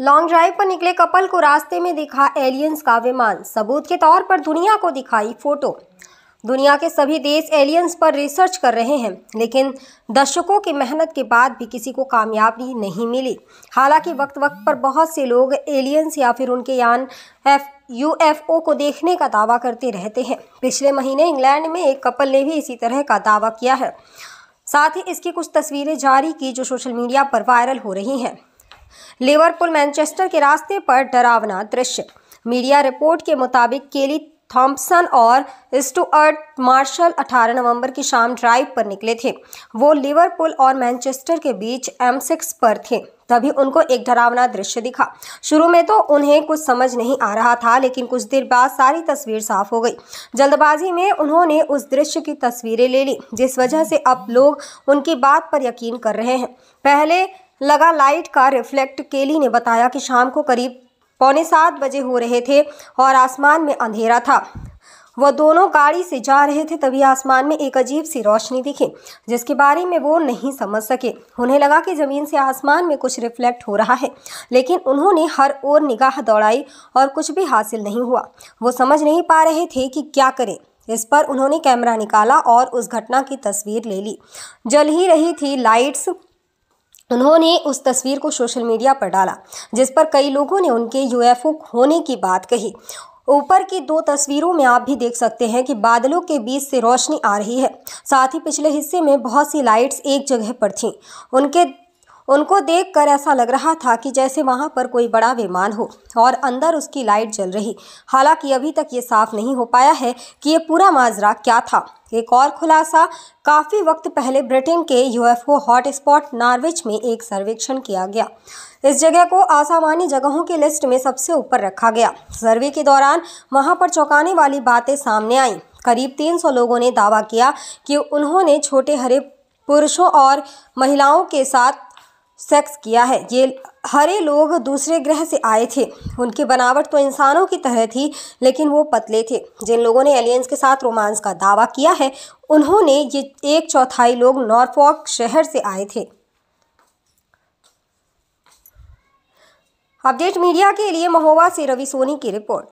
long drive पर निकले couple को रास्ते में दिखा एलियंस का विमान सबूत के तौर पर दुनिया को दिखाई फोटो दुनिया के सभी देश एलियंस पर रिसर्च कर रहे हैं लेकिन दशकों की मेहनत के बाद भी किसी को कामयाबी नहीं मिली हालांकि वक्त वक्त पर बहुत से लोग एलियंस या फिर उनके यान एफ यूएफओ को देखने का दावा करते रहते हैं पिछले महीने इंग्लैंड में एक कपल ने भी इसी तरह का दावा किया है साथ ही इसकी कुछ तस्वीरें जारी की जो सोशल मीडिया पर वायरल हो रही हैं लिवरपूल मैनचेस्टर के रास्ते पर डरावना दृश्य मीडिया रिपोर्ट के मुताबिक केली थॉम्पसन और स्टुअर्ट मार्शल 18 नवंबर की शाम ड्राइव पर निकले थे वो लिवरपूल और मैनचेस्टर के बीच एम पर थे तभी उनको एक डरावना दृश्य दिखा शुरू में तो उन्हें कुछ समझ नहीं आ रहा था लेकिन कुछ देर बाद सारी तस्वीर साफ हो गई जल्दबाजी में उन्होंने उस दृश्य की तस्वीरें ले ली जिस वजह से अब लोग उनकी बात पर यकीन कर रहे हैं पहले लगा लाइट का रिफ्लेक्ट केली ने बताया कि शाम को करीब पौने सात बजे हो रहे थे और आसमान में अंधेरा था वह दोनों गाड़ी से जा रहे थे तभी आसमान में एक अजीब सी रोशनी दिखी जिसके बारे में वो नहीं समझ सके उन्हें लगा कि ज़मीन से आसमान में कुछ रिफ्लेक्ट हो रहा है लेकिन उन्होंने हर ओर निगाह दौड़ाई और कुछ भी हासिल नहीं हुआ वो समझ नहीं पा रहे थे कि क्या करें इस पर उन्होंने कैमरा निकाला और उस घटना की तस्वीर ले ली जल ही रही थी लाइट्स उन्होंने उस तस्वीर को सोशल मीडिया पर डाला जिस पर कई लोगों ने उनके यूएफओ होने की बात कही ऊपर की दो तस्वीरों में आप भी देख सकते हैं कि बादलों के बीच से रोशनी आ रही है साथ ही पिछले हिस्से में बहुत सी लाइट्स एक जगह पर थीं उनके उनको देखकर ऐसा लग रहा था कि जैसे वहाँ पर कोई बड़ा विमान हो और अंदर उसकी लाइट जल रही हालांकि अभी तक ये साफ नहीं हो पाया है कि ये पूरा माजरा क्या था एक और खुलासा काफ़ी वक्त पहले ब्रिटेन के यूएफओ हॉटस्पॉट नॉर्विच में एक सर्वेक्षण किया गया इस जगह को असामान्य जगहों की लिस्ट में सबसे ऊपर रखा गया सर्वे के दौरान वहां पर चौंकाने वाली बातें सामने आईं करीब 300 लोगों ने दावा किया कि उन्होंने छोटे हरे पुरुषों और महिलाओं के साथ सेक्स किया है ये हरे लोग दूसरे ग्रह से आए थे उनकी बनावट तो इंसानों की तरह थी लेकिन वो पतले थे जिन लोगों ने एलियंस के साथ रोमांस का दावा किया है उन्होंने ये एक चौथाई लोग नॉर्फॉक शहर से आए थे अपडेट मीडिया के लिए महोबा से रवि सोनी की रिपोर्ट